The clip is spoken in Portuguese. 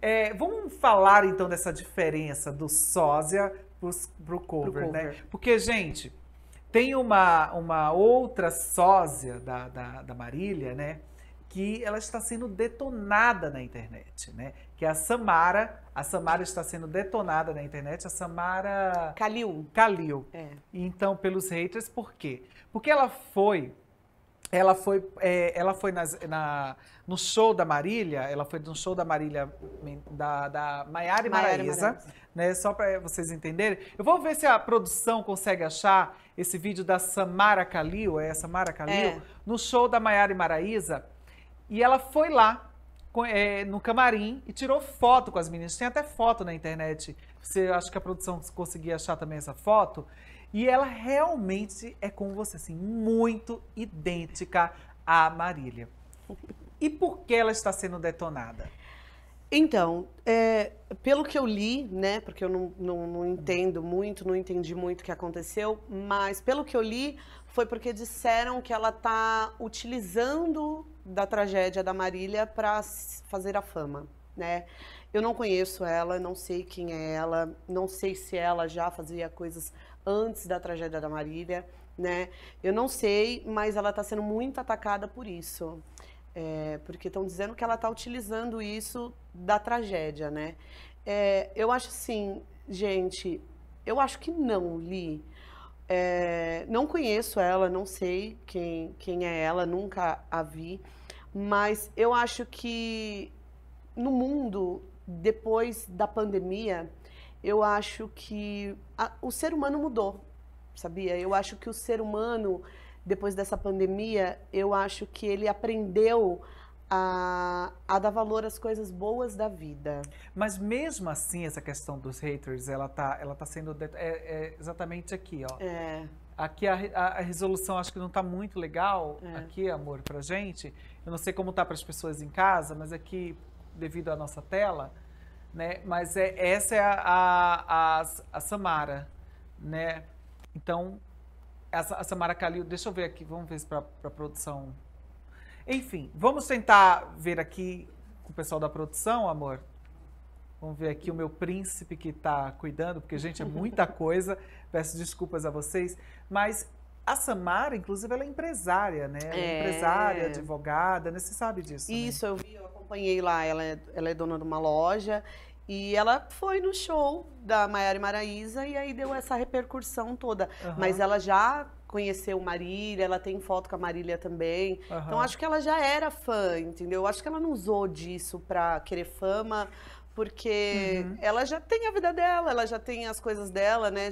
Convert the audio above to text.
É, vamos falar então dessa diferença do sósia para o cover, né? cover, né? Porque, gente, tem uma, uma outra sósia da, da, da, Marília, né? Que ela está sendo detonada na internet, né? Que é a Samara. A Samara está sendo detonada na internet, a Samara. Calil. Calil. É. Então, pelos haters, por quê? Porque ela foi ela foi, é, ela foi nas, na, no show da Marília, ela foi no show da Marília, da, da Maiara e Maraísa, né? Só para vocês entenderem. Eu vou ver se a produção consegue achar esse vídeo da Samara Kalil, é Samara Kalil, é. no show da Maiara e Maraísa. E ela foi lá é, no camarim e tirou foto com as meninas. Tem até foto na internet. Você acha que a produção conseguia achar também essa foto? E ela realmente é com você, assim, muito idêntica à Marília. E por que ela está sendo detonada? Então, é, pelo que eu li, né, porque eu não, não, não, entendo muito, não entendi muito o que aconteceu, mas pelo que eu li, foi porque disseram que ela está utilizando da tragédia da Marília para fazer a fama, né? Eu não conheço ela, não sei quem é ela, não sei se ela já fazia coisas antes da tragédia da Marília, né? Eu não sei, mas ela está sendo muito atacada por isso. É, porque estão dizendo que ela está utilizando isso da tragédia, né? É, eu acho assim, gente, eu acho que não, Li. É, não conheço ela, não sei quem, quem é ela, nunca a vi, mas eu acho que no mundo depois da pandemia, eu acho que a, o ser humano mudou, sabia? Eu acho que o ser humano, depois dessa pandemia, eu acho que ele aprendeu a, a, dar valor às coisas boas da vida. Mas mesmo assim, essa questão dos haters, ela tá, ela tá sendo. É, é, exatamente aqui, ó. É. Aqui a, a, a resolução acho que não tá muito legal, é. aqui, amor, pra gente. Eu não sei como tá para as pessoas em casa, mas aqui devido à nossa tela, né? Mas é, essa é a, a, a Samara, né? Então, essa, a Samara Calil, deixa eu ver aqui, vamos ver se para a produção. Enfim, vamos tentar ver aqui com o pessoal da produção, amor. Vamos ver aqui o meu príncipe que está cuidando, porque, gente, é muita coisa. Peço desculpas a vocês. Mas a Samara, inclusive, ela é empresária, né? É, é, empresária, advogada, né? Você sabe disso. Né? Isso, né? eu vi, eu acompanhei lá. Ela é, ela é dona de uma loja e ela foi no show da Maiara e Maraísa e aí deu essa repercussão toda. Uhum. Mas ela já conheceu Marília, ela tem foto com a Marília também. Uhum. Então acho que ela já era fã, entendeu? Acho que ela não usou disso pra querer fama, porque uhum. ela já tem a vida dela, ela já tem as coisas dela, né?